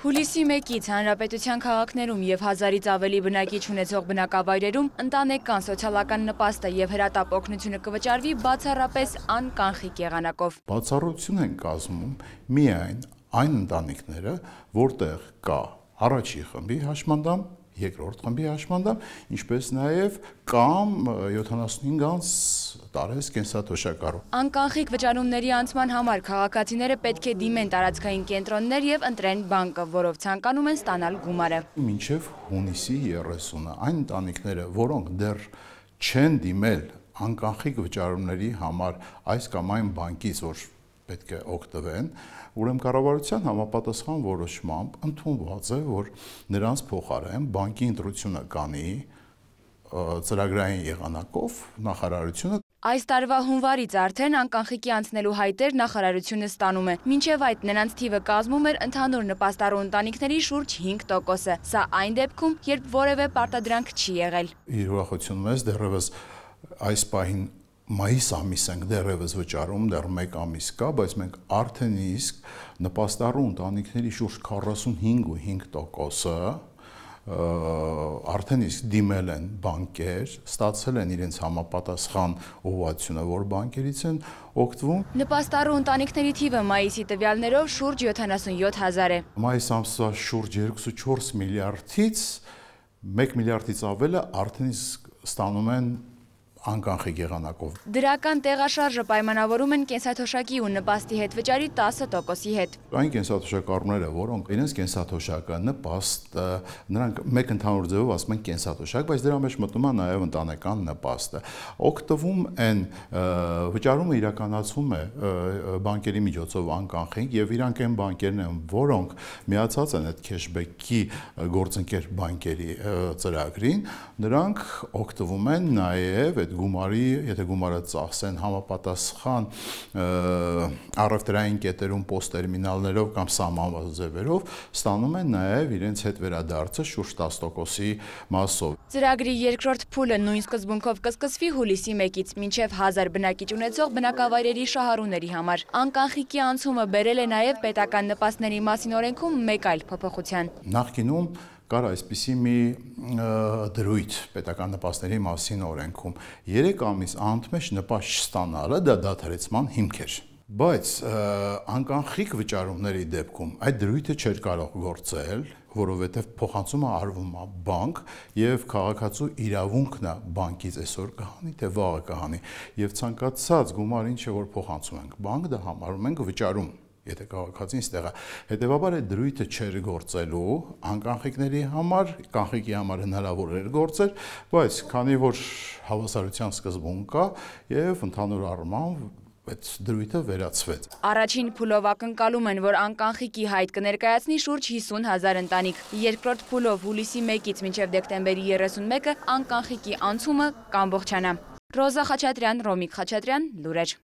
Հուլիսի 1-ից Հանրապետության քաղաքներում եւ 1000-ից ավելի բնակիչ ունեցող բնակավայրերում ընտանեկան սոցիալական նպաստը եւ հրատապ օգնությունը կվճարվի բացառապես անկանխի կեղանակով։ Բացառություն են կազմում միայն այն ընտանիքները, որտեղ կա առաջի խմբի հաշմանդամ երկրորդ խմբի հաշմանդամ, ինչպես նաև կամ 75 անց տարես կենսաթոշակառու։ Անկանխիկ վճարումների անցման համար քաղաքացիները պետք է դիմեն տարածքային կենտրոններ եւ ընտրեն բանկը, որով ցանկանում են ստանալ գումարը։ Մինչև հունիսի 30-ը այն ընտանիքները, որոնք դեռ չեն դիմել անկանխիկ վճարումների համար այս կամ այն բանկից, որ պետք է օգտվեն, ուրեմն կառավարության համապատասխան որոշմամբ ընդունված է, որ նրանց փոխարեն բանկի ընտրությունը կանի ծրագրային եղանակով նախարարությունը Այս տարվա հունվարից արդեն անկանխիկի անցնելու հայտեր նախարարությունը ստանում է։ Մինչև այդ նրանց թիվը կազմում էր ընդհանուր նպաստարու ընտանիքների շուրջ 5%-ը։ Սա այն դեպքում, երբ որևէ պարտադրանք չի եղել։ Իր ուրախությունում ես դեռևս այս պահին մայիս ամիս ենք դեռևս վճարում, դեռ 1 ամիս կա, բայց մենք արդեն իսկ նպաստառու ընտանիքների շուրջ 45 ու 5%-ը արդեն իսկ դիմել են բանկեր, ստացել են իրենց համապատասխան օվացիոնը, որ բանկերից են օգտվում։ Նպաստառու ընտանիքների թիվը մայիսի տվյալներով շուրջ 77000 է։ Մայիս ամսվա շուրջ 2.4 միլիարդից 1 միլիարդից ավելը արդեն իսկ ստանում են անկանխի գեղանակով։ Դրական տեղաշարժը պայմանավորում են կենսաթոշակի ու նպաստի հետ վճարի 10%-ի հետ։ Այն կենսաթոշակառուները, որոնք իրենց կենսաթոշակը նպաստ, նրանք մեկ ընդհանուր ձևով ասում են կենսաթոշակ, բայց դրա մեջ մտնում է նաև ընտանեկան նպաստը։ Օգտվում են վճարումը իրականացվում է բանկերի միջոցով անկանխին եւ իրանք այն բանկերն են, որոնք միացած են այդ քեշբեքի գործընկեր բանկերի ծրագրին, նրանք օգտվում են նաև այդ գումարի, եթե գումարը ծախսեն համապատասխան առևտրային կետերում պոստերմինալներով կամ սահմանված ձևերով, ստանում են նաև իրենց հետ վերադարձը շուրջ 10%-ի մասով։ Ծրագրի երկրորդ փուլը նույն սկզբունքով կսկսվի հուլիսի 1-ից մինչև 1000 բնակիչ ունեցող բնակավայրերի շահառուների համար։ Անկանխիկի անցումը բերել է նաև պետական նպաստների մասին օրենքում մեկ այլ փոփոխության։ Նախկինում կար այսպիսի մի դրույթ պետական նպաստների մասին օրենքում 3 ամիս անընդմեջ նպաստ չստանալը դա դադարեցման հիմք էր բայց անկանխիկ վճարումների դեպքում այդ դրույթը չէր կարող գործել որովհետև փոխանցումը արվում է բանկ եւ քաղաքացու իրավունքն է բանկից այսօր կհանի թե վաղը կհանի եւ ցանկացած գումար ինչը որ փոխանցում ենք բանկ դա համարում ենք վճարում եթե քաղաքացին ստեղա։ Հետևաբար այդ դրույթը չէր գործելու անկանխիկների համար, կանխիկի համար հնարավոր էր գործել, բայց քանի որ հավասարության սկզբում կա եւ ընդհանուր առմամբ այդ դրույթը վերացվեց։ Առաջին փուլով ակնկալում են, որ անկանխիկի հայտ կներկայացնի շուրջ 50000 ընտանիք։ Երկրորդ փուլով հուլիսի 1-ից մինչև դեկտեմբերի 31-ը անկանխիկի անցումը կամբողջանա։ Ռոզա Խաչատրյան, Ռոմիկ Խաչատրյան, Լուրեր։